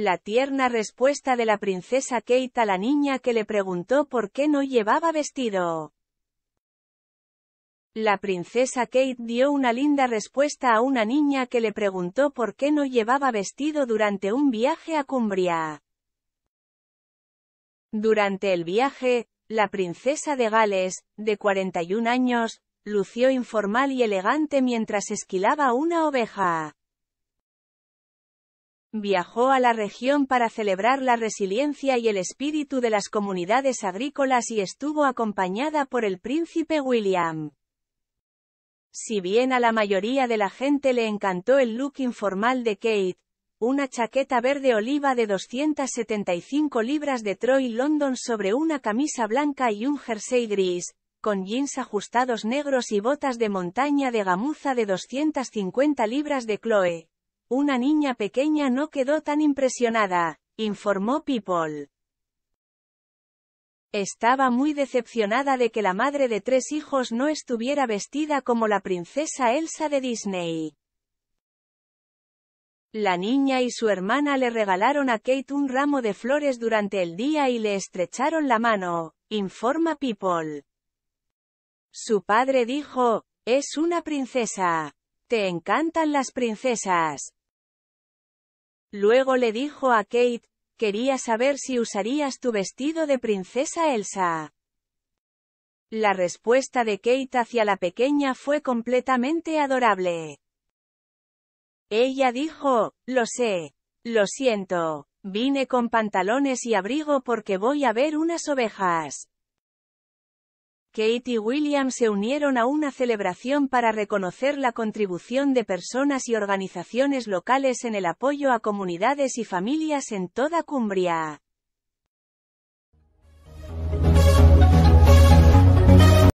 La tierna respuesta de la princesa Kate a la niña que le preguntó por qué no llevaba vestido. La princesa Kate dio una linda respuesta a una niña que le preguntó por qué no llevaba vestido durante un viaje a Cumbria. Durante el viaje, la princesa de Gales, de 41 años, lució informal y elegante mientras esquilaba una oveja. Viajó a la región para celebrar la resiliencia y el espíritu de las comunidades agrícolas y estuvo acompañada por el príncipe William. Si bien a la mayoría de la gente le encantó el look informal de Kate, una chaqueta verde oliva de 275 libras de Troy London sobre una camisa blanca y un jersey gris, con jeans ajustados negros y botas de montaña de gamuza de 250 libras de Chloe, una niña pequeña no quedó tan impresionada, informó People. Estaba muy decepcionada de que la madre de tres hijos no estuviera vestida como la princesa Elsa de Disney. La niña y su hermana le regalaron a Kate un ramo de flores durante el día y le estrecharon la mano, informa People. Su padre dijo, es una princesa. Te encantan las princesas. Luego le dijo a Kate, quería saber si usarías tu vestido de princesa Elsa. La respuesta de Kate hacia la pequeña fue completamente adorable. Ella dijo, lo sé, lo siento, vine con pantalones y abrigo porque voy a ver unas ovejas. Kate y William se unieron a una celebración para reconocer la contribución de personas y organizaciones locales en el apoyo a comunidades y familias en toda Cumbria.